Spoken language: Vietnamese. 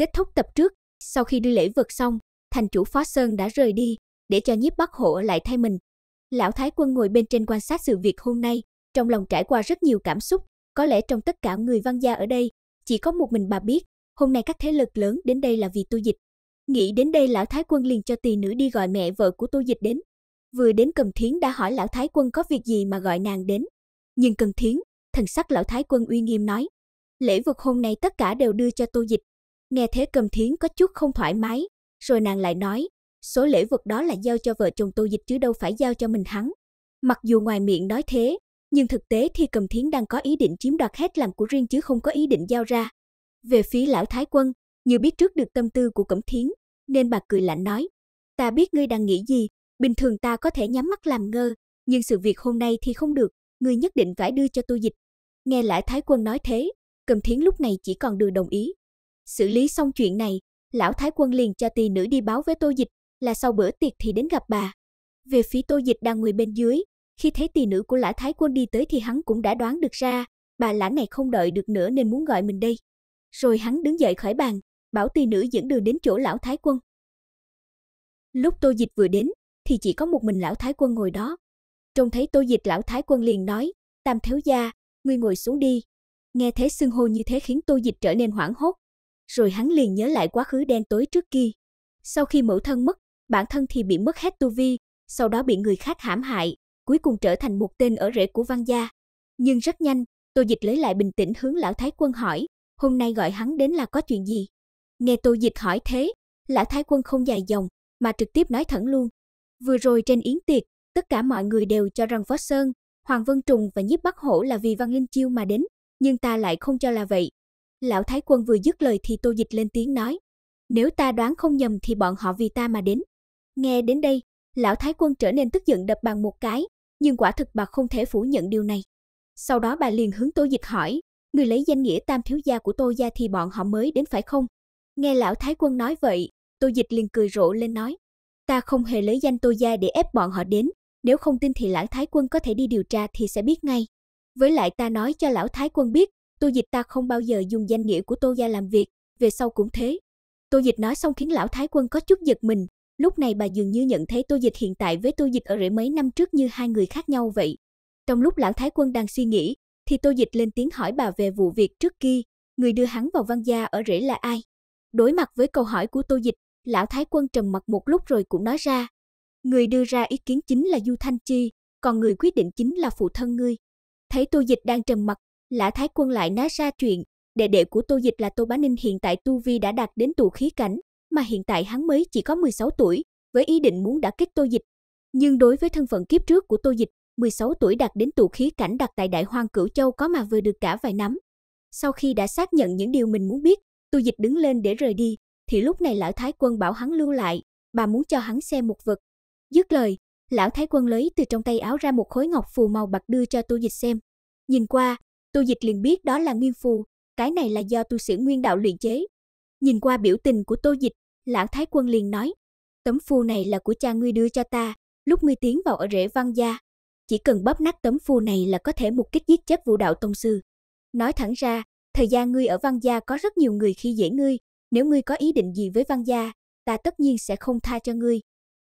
Kết thúc tập trước, sau khi đưa lễ vật xong, thành chủ Phó Sơn đã rời đi, để cho nhiếp bắc hộ lại thay mình. Lão Thái Quân ngồi bên trên quan sát sự việc hôm nay, trong lòng trải qua rất nhiều cảm xúc, có lẽ trong tất cả người văn gia ở đây, chỉ có một mình bà biết, hôm nay các thế lực lớn đến đây là vì tu dịch. Nghĩ đến đây lão Thái Quân liền cho tỳ nữ đi gọi mẹ vợ của tu dịch đến. Vừa đến Cầm Thiến đã hỏi lão Thái Quân có việc gì mà gọi nàng đến. Nhưng Cầm Thiến, thần sắc lão Thái Quân uy nghiêm nói, lễ vật hôm nay tất cả đều đưa cho tu dịch, Nghe thế cầm thiến có chút không thoải mái, rồi nàng lại nói, số lễ vật đó là giao cho vợ chồng tô dịch chứ đâu phải giao cho mình hắn. Mặc dù ngoài miệng nói thế, nhưng thực tế thì cầm thiến đang có ý định chiếm đoạt hết làm của riêng chứ không có ý định giao ra. Về phía lão thái quân, như biết trước được tâm tư của cẩm thiến, nên bà cười lạnh nói, ta biết ngươi đang nghĩ gì, bình thường ta có thể nhắm mắt làm ngơ, nhưng sự việc hôm nay thì không được, ngươi nhất định phải đưa cho tôi dịch. Nghe lão thái quân nói thế, cầm thiến lúc này chỉ còn được đồng ý, Xử lý xong chuyện này, lão thái quân liền cho tỳ nữ đi báo với tô dịch, là sau bữa tiệc thì đến gặp bà. Về phía tô dịch đang ngồi bên dưới, khi thấy tỳ nữ của lão thái quân đi tới thì hắn cũng đã đoán được ra, bà lão này không đợi được nữa nên muốn gọi mình đây. Rồi hắn đứng dậy khỏi bàn, bảo tỳ nữ dẫn đường đến chỗ lão thái quân. Lúc tô dịch vừa đến, thì chỉ có một mình lão thái quân ngồi đó. Trông thấy tô dịch lão thái quân liền nói, tam thiếu gia, ngươi ngồi xuống đi. Nghe thế xưng hô như thế khiến tô dịch trở nên hoảng hốt, rồi hắn liền nhớ lại quá khứ đen tối trước kia. Sau khi mẫu thân mất, bản thân thì bị mất hết tu vi, sau đó bị người khác hãm hại, cuối cùng trở thành một tên ở rễ của Văn gia. Nhưng rất nhanh, Tô Dịch lấy lại bình tĩnh hướng lão thái quân hỏi, hôm nay gọi hắn đến là có chuyện gì? Nghe Tô Dịch hỏi thế, lão thái quân không dài dòng, mà trực tiếp nói thẳng luôn. Vừa rồi trên yến tiệc, tất cả mọi người đều cho rằng Phó Sơn, Hoàng Vân Trùng và Nhiếp Bắc Hổ là vì Văn Linh Chiêu mà đến, nhưng ta lại không cho là vậy. Lão Thái Quân vừa dứt lời thì Tô Dịch lên tiếng nói, nếu ta đoán không nhầm thì bọn họ vì ta mà đến. Nghe đến đây, lão Thái Quân trở nên tức giận đập bàn một cái, nhưng quả thực bà không thể phủ nhận điều này. Sau đó bà liền hướng Tô Dịch hỏi, người lấy danh nghĩa tam thiếu gia của Tô gia thì bọn họ mới đến phải không? Nghe lão Thái Quân nói vậy, Tô Dịch liền cười rộ lên nói, ta không hề lấy danh Tô gia để ép bọn họ đến, nếu không tin thì lão Thái Quân có thể đi điều tra thì sẽ biết ngay. Với lại ta nói cho lão Thái Quân biết, Tô Dịch ta không bao giờ dùng danh nghĩa của Tô gia làm việc, về sau cũng thế. Tô Dịch nói xong khiến lão Thái Quân có chút giật mình, lúc này bà dường như nhận thấy Tô Dịch hiện tại với Tô Dịch ở rễ mấy năm trước như hai người khác nhau vậy. Trong lúc lão Thái Quân đang suy nghĩ, thì Tô Dịch lên tiếng hỏi bà về vụ việc trước kia, người đưa hắn vào văn gia ở rễ là ai? Đối mặt với câu hỏi của Tô Dịch, lão Thái Quân trầm mặt một lúc rồi cũng nói ra. Người đưa ra ý kiến chính là Du Thanh Chi, còn người quyết định chính là phụ thân ngươi. Thấy Tô Dịch đang trầm mặt, Lã Thái Quân lại nói ra chuyện, đệ đệ của Tô Dịch là Tô Bá Ninh hiện tại Tu Vi đã đạt đến tù khí cảnh, mà hiện tại hắn mới chỉ có 16 tuổi, với ý định muốn đã kích Tô Dịch. Nhưng đối với thân phận kiếp trước của Tô Dịch, 16 tuổi đạt đến tù khí cảnh đặt tại Đại Hoang Cửu Châu có mà vừa được cả vài năm Sau khi đã xác nhận những điều mình muốn biết, Tô Dịch đứng lên để rời đi, thì lúc này Lão Thái Quân bảo hắn lưu lại, bà muốn cho hắn xem một vật. Dứt lời, Lão Thái Quân lấy từ trong tay áo ra một khối ngọc phù màu bạc đưa cho Tô Dịch xem. Nhìn qua, Tô Dịch liền biết đó là nguyên phù, cái này là do tu sĩ nguyên đạo luyện chế. Nhìn qua biểu tình của Tô Dịch, Lãng Thái Quân liền nói, tấm phù này là của cha ngươi đưa cho ta, lúc ngươi tiến vào ở rễ văn gia. Chỉ cần bóp nát tấm phù này là có thể một kích giết chết vũ đạo tông sư. Nói thẳng ra, thời gian ngươi ở văn gia có rất nhiều người khi dễ ngươi, nếu ngươi có ý định gì với văn gia, ta tất nhiên sẽ không tha cho ngươi.